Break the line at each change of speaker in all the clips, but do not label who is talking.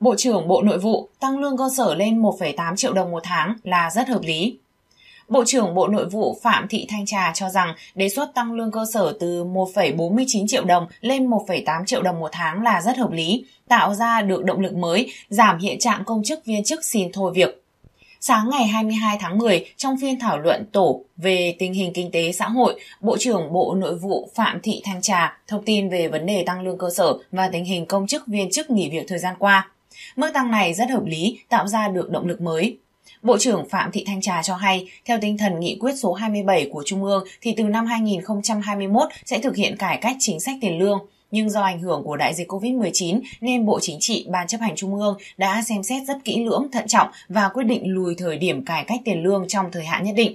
Bộ trưởng Bộ Nội vụ tăng lương cơ sở lên 1,8 triệu đồng một tháng là rất hợp lý. Bộ trưởng Bộ Nội vụ Phạm Thị Thanh Trà cho rằng đề xuất tăng lương cơ sở từ 1,49 triệu đồng lên 1,8 triệu đồng một tháng là rất hợp lý, tạo ra được động lực mới, giảm hiện trạng công chức viên chức xin thôi việc. Sáng ngày 22 tháng 10, trong phiên thảo luận tổ về tình hình kinh tế xã hội, Bộ trưởng Bộ Nội vụ Phạm Thị Thanh Trà thông tin về vấn đề tăng lương cơ sở và tình hình công chức viên chức nghỉ việc thời gian qua. Mức tăng này rất hợp lý, tạo ra được động lực mới. Bộ trưởng Phạm Thị Thanh Trà cho hay, theo tinh thần nghị quyết số 27 của Trung ương thì từ năm 2021 sẽ thực hiện cải cách chính sách tiền lương. Nhưng do ảnh hưởng của đại dịch COVID-19 nên Bộ Chính trị, Ban chấp hành Trung ương đã xem xét rất kỹ lưỡng, thận trọng và quyết định lùi thời điểm cải cách tiền lương trong thời hạn nhất định.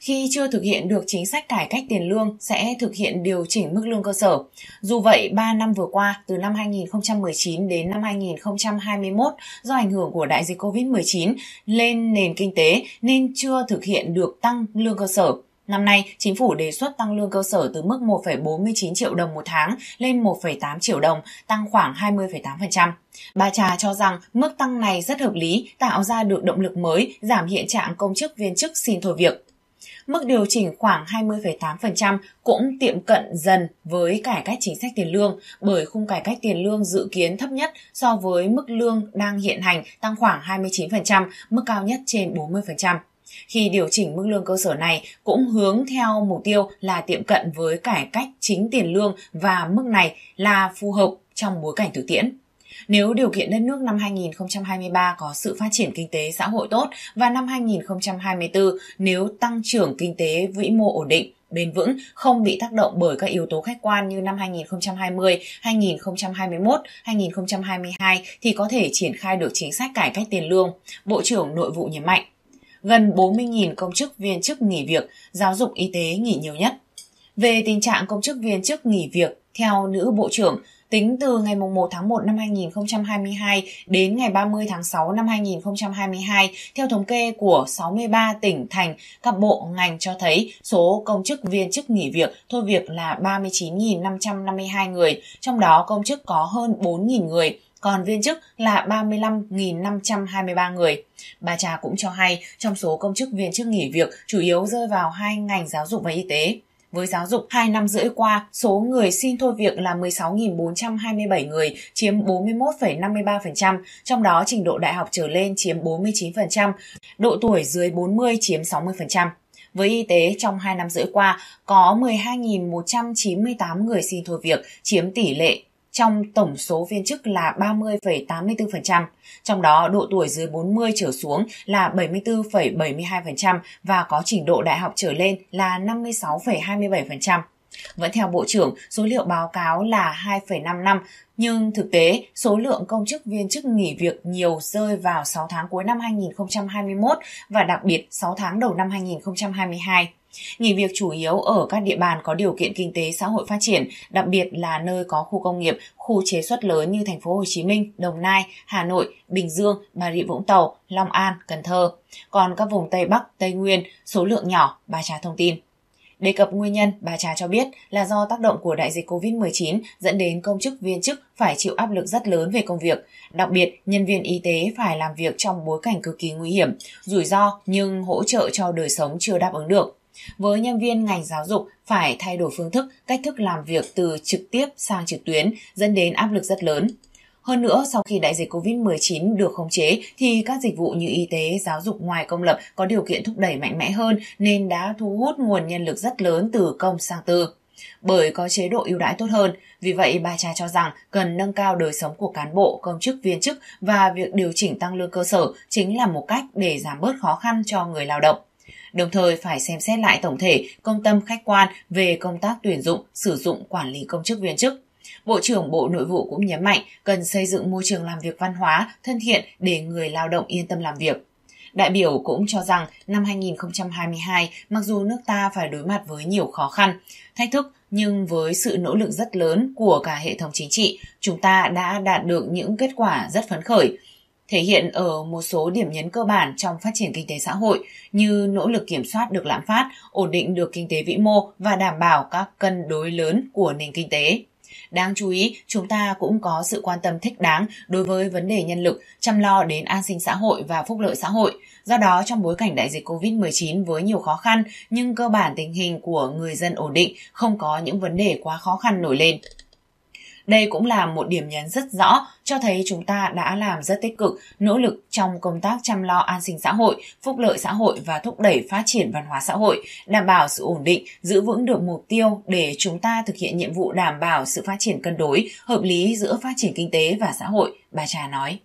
Khi chưa thực hiện được chính sách cải cách tiền lương sẽ thực hiện điều chỉnh mức lương cơ sở. Dù vậy, 3 năm vừa qua, từ năm 2019 đến năm 2021, do ảnh hưởng của đại dịch COVID-19 lên nền kinh tế nên chưa thực hiện được tăng lương cơ sở. Năm nay, chính phủ đề xuất tăng lương cơ sở từ mức 1,49 triệu đồng một tháng lên 1,8 triệu đồng, tăng khoảng 20,8%. Bà Trà cho rằng mức tăng này rất hợp lý, tạo ra được động lực mới, giảm hiện trạng công chức viên chức xin thôi việc. Mức điều chỉnh khoảng 20,8% cũng tiệm cận dần với cải cách chính sách tiền lương bởi khung cải cách tiền lương dự kiến thấp nhất so với mức lương đang hiện hành tăng khoảng 29%, mức cao nhất trên 40%. Khi điều chỉnh mức lương cơ sở này cũng hướng theo mục tiêu là tiệm cận với cải cách chính tiền lương và mức này là phù hợp trong bối cảnh thực tiễn. Nếu điều kiện đất nước năm 2023 có sự phát triển kinh tế xã hội tốt và năm 2024 nếu tăng trưởng kinh tế vĩ mô ổn định, bền vững, không bị tác động bởi các yếu tố khách quan như năm 2020, 2021, 2022 thì có thể triển khai được chính sách cải cách tiền lương, Bộ trưởng Nội vụ nhấn mạnh. Gần 40.000 công chức viên chức nghỉ việc, giáo dục y tế nghỉ nhiều nhất. Về tình trạng công chức viên chức nghỉ việc, theo nữ bộ trưởng, Tính từ ngày 1 tháng 1 năm 2022 đến ngày 30 tháng 6 năm 2022, theo thống kê của 63 tỉnh, thành, các bộ, ngành cho thấy số công chức viên chức nghỉ việc, thôi việc là 39.552 người, trong đó công chức có hơn 4.000 người, còn viên chức là 35.523 người. Bà Trà cũng cho hay trong số công chức viên chức nghỉ việc chủ yếu rơi vào hai ngành giáo dục và y tế. Với giáo dục, 2 năm rưỡi qua, số người xin thôi việc là 16.427 người, chiếm 41,53%, trong đó trình độ đại học trở lên chiếm 49%, độ tuổi dưới 40 chiếm 60%. Với y tế, trong 2 năm rưỡi qua, có 12.198 người xin thôi việc, chiếm tỷ lệ trong tổng số viên chức là 30,84%, trong đó độ tuổi dưới 40 trở xuống là 74,72% và có trình độ đại học trở lên là 56,27%. Vẫn theo Bộ trưởng, số liệu báo cáo là 2,5 năm nhưng thực tế, số lượng công chức viên chức nghỉ việc nhiều rơi vào 6 tháng cuối năm 2021 và đặc biệt 6 tháng đầu năm 2022. Nghỉ việc chủ yếu ở các địa bàn có điều kiện kinh tế xã hội phát triển, đặc biệt là nơi có khu công nghiệp, khu chế xuất lớn như thành phố Hồ Chí Minh, Đồng Nai, Hà Nội, Bình Dương, Bà Rịa Vũng Tàu, Long An, Cần Thơ. Còn các vùng Tây Bắc, Tây Nguyên, số lượng nhỏ, bà Trà thông tin. Đề cập nguyên nhân, bà Trà cho biết là do tác động của đại dịch COVID-19 dẫn đến công chức viên chức phải chịu áp lực rất lớn về công việc. Đặc biệt, nhân viên y tế phải làm việc trong bối cảnh cực kỳ nguy hiểm, rủi ro nhưng hỗ trợ cho đời sống chưa đáp ứng được. Với nhân viên ngành giáo dục phải thay đổi phương thức, cách thức làm việc từ trực tiếp sang trực tuyến dẫn đến áp lực rất lớn. Hơn nữa, sau khi đại dịch COVID-19 được khống chế thì các dịch vụ như y tế, giáo dục ngoài công lập có điều kiện thúc đẩy mạnh mẽ hơn nên đã thu hút nguồn nhân lực rất lớn từ công sang tư. Bởi có chế độ ưu đãi tốt hơn, vì vậy bà cha cho rằng cần nâng cao đời sống của cán bộ, công chức, viên chức và việc điều chỉnh tăng lương cơ sở chính là một cách để giảm bớt khó khăn cho người lao động đồng thời phải xem xét lại tổng thể công tâm khách quan về công tác tuyển dụng, sử dụng quản lý công chức viên chức. Bộ trưởng Bộ Nội vụ cũng nhấn mạnh cần xây dựng môi trường làm việc văn hóa, thân thiện để người lao động yên tâm làm việc. Đại biểu cũng cho rằng năm 2022, mặc dù nước ta phải đối mặt với nhiều khó khăn, thách thức, nhưng với sự nỗ lực rất lớn của cả hệ thống chính trị, chúng ta đã đạt được những kết quả rất phấn khởi thể hiện ở một số điểm nhấn cơ bản trong phát triển kinh tế xã hội như nỗ lực kiểm soát được lạm phát, ổn định được kinh tế vĩ mô và đảm bảo các cân đối lớn của nền kinh tế. Đáng chú ý, chúng ta cũng có sự quan tâm thích đáng đối với vấn đề nhân lực, chăm lo đến an sinh xã hội và phúc lợi xã hội. Do đó, trong bối cảnh đại dịch COVID-19 với nhiều khó khăn, nhưng cơ bản tình hình của người dân ổn định, không có những vấn đề quá khó khăn nổi lên. Đây cũng là một điểm nhấn rất rõ cho thấy chúng ta đã làm rất tích cực, nỗ lực trong công tác chăm lo an sinh xã hội, phúc lợi xã hội và thúc đẩy phát triển văn hóa xã hội, đảm bảo sự ổn định, giữ vững được mục tiêu để chúng ta thực hiện nhiệm vụ đảm bảo sự phát triển cân đối, hợp lý giữa phát triển kinh tế và xã hội, bà Trà nói.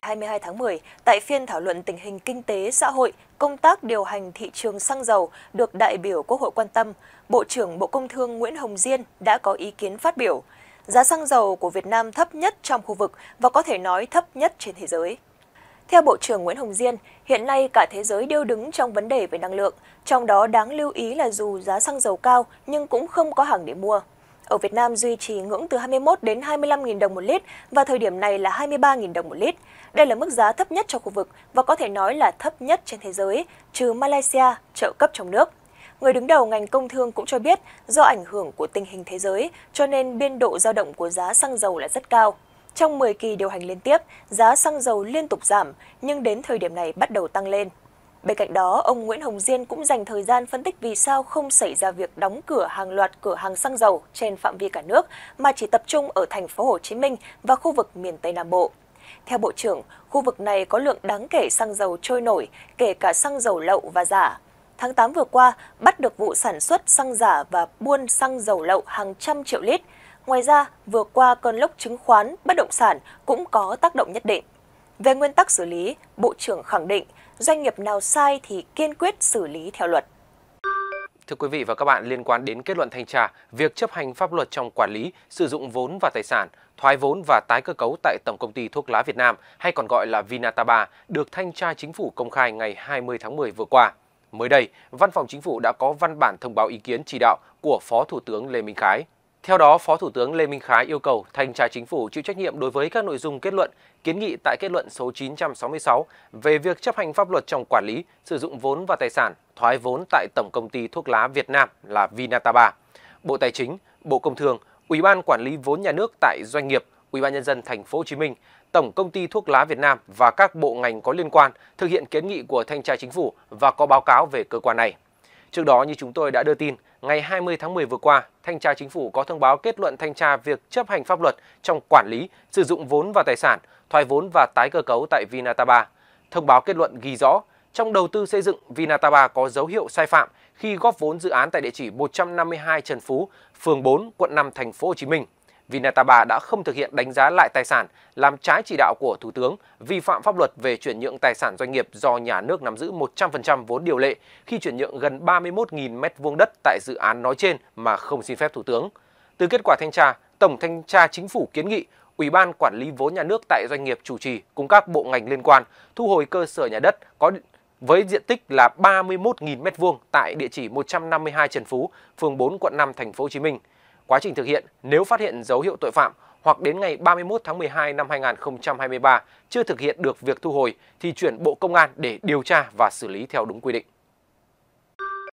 22 tháng 10, tại phiên thảo luận tình hình kinh tế xã hội công tác điều hành thị trường xăng dầu được đại biểu Quốc hội quan tâm, Bộ trưởng Bộ Công Thương Nguyễn Hồng Diên đã có ý kiến phát biểu. Giá xăng dầu của Việt Nam thấp nhất trong khu vực và có thể nói thấp nhất trên thế giới. Theo Bộ trưởng Nguyễn Hồng Diên, hiện nay cả thế giới đều đứng trong vấn đề về năng lượng, trong đó đáng lưu ý là dù giá xăng dầu cao nhưng cũng không có hàng để mua ở Việt Nam duy trì ngưỡng từ 21 đến 25.000 đồng một lít và thời điểm này là 23.000 đồng một lít. Đây là mức giá thấp nhất cho khu vực và có thể nói là thấp nhất trên thế giới, trừ Malaysia, trợ cấp trong nước. Người đứng đầu ngành công thương cũng cho biết do ảnh hưởng của tình hình thế giới cho nên biên độ dao động của giá xăng dầu là rất cao. Trong 10 kỳ điều hành liên tiếp, giá xăng dầu liên tục giảm nhưng đến thời điểm này bắt đầu tăng lên. Bên cạnh đó, ông Nguyễn Hồng Diên cũng dành thời gian phân tích vì sao không xảy ra việc đóng cửa hàng loạt cửa hàng xăng dầu trên phạm vi cả nước mà chỉ tập trung ở thành phố Hồ Chí Minh và khu vực miền Tây Nam Bộ. Theo Bộ trưởng, khu vực này có lượng đáng kể xăng dầu trôi nổi, kể cả xăng dầu lậu và giả. Tháng 8 vừa qua, bắt được vụ sản xuất xăng giả và buôn xăng dầu lậu hàng trăm triệu lít. Ngoài ra, vừa qua cơn lốc chứng khoán, bất động sản cũng có tác động nhất định. Về nguyên tắc xử lý, Bộ trưởng khẳng định doanh nghiệp nào sai thì kiên quyết xử lý theo luật.
Thưa quý vị và các bạn, liên quan đến kết luận thanh tra, việc chấp hành pháp luật trong quản lý, sử dụng vốn và tài sản, thoái vốn và tái cơ cấu tại Tổng công ty thuốc lá Việt Nam hay còn gọi là Vinataba được thanh tra chính phủ công khai ngày 20 tháng 10 vừa qua. Mới đây, Văn phòng Chính phủ đã có văn bản thông báo ý kiến chỉ đạo của Phó Thủ tướng Lê Minh Khái. Theo đó, Phó Thủ tướng Lê Minh Khái yêu cầu Thanh tra Chính phủ chịu trách nhiệm đối với các nội dung kết luận, kiến nghị tại kết luận số 966 về việc chấp hành pháp luật trong quản lý, sử dụng vốn và tài sản, thoái vốn tại Tổng công ty thuốc lá Việt Nam là Vinataba, Bộ Tài chính, Bộ Công Thương, Ủy ban quản lý vốn nhà nước tại doanh nghiệp, Ủy ban nhân dân thành phố Hồ Chí Minh, Tổng công ty thuốc lá Việt Nam và các bộ ngành có liên quan thực hiện kiến nghị của Thanh tra Chính phủ và có báo cáo về cơ quan này. Trước đó như chúng tôi đã đưa tin, ngày 20 tháng 10 vừa qua, Thanh tra Chính phủ có thông báo kết luận thanh tra việc chấp hành pháp luật trong quản lý, sử dụng vốn và tài sản, thoái vốn và tái cơ cấu tại Vinataba. Thông báo kết luận ghi rõ, trong đầu tư xây dựng, Vinataba có dấu hiệu sai phạm khi góp vốn dự án tại địa chỉ 152 Trần Phú, phường 4, quận 5, thành phố Hồ Chí Minh. Vinataba đã không thực hiện đánh giá lại tài sản, làm trái chỉ đạo của Thủ tướng, vi phạm pháp luật về chuyển nhượng tài sản doanh nghiệp do nhà nước nắm giữ 100% vốn điều lệ khi chuyển nhượng gần 31.000 m2 đất tại dự án nói trên mà không xin phép Thủ tướng. Từ kết quả thanh tra, Tổng Thanh tra Chính phủ kiến nghị Ủy ban Quản lý vốn nhà nước tại doanh nghiệp chủ trì cùng các bộ ngành liên quan thu hồi cơ sở nhà đất có với diện tích là 31.000 m2 tại địa chỉ 152 Trần Phú, phường 4 quận 5 thành phố Hồ Chí Minh. Quá trình thực hiện, nếu phát hiện dấu hiệu tội phạm hoặc đến ngày 31 tháng 12 năm 2023 chưa thực hiện được việc thu hồi thì chuyển Bộ Công an để điều tra và xử lý theo đúng quy định.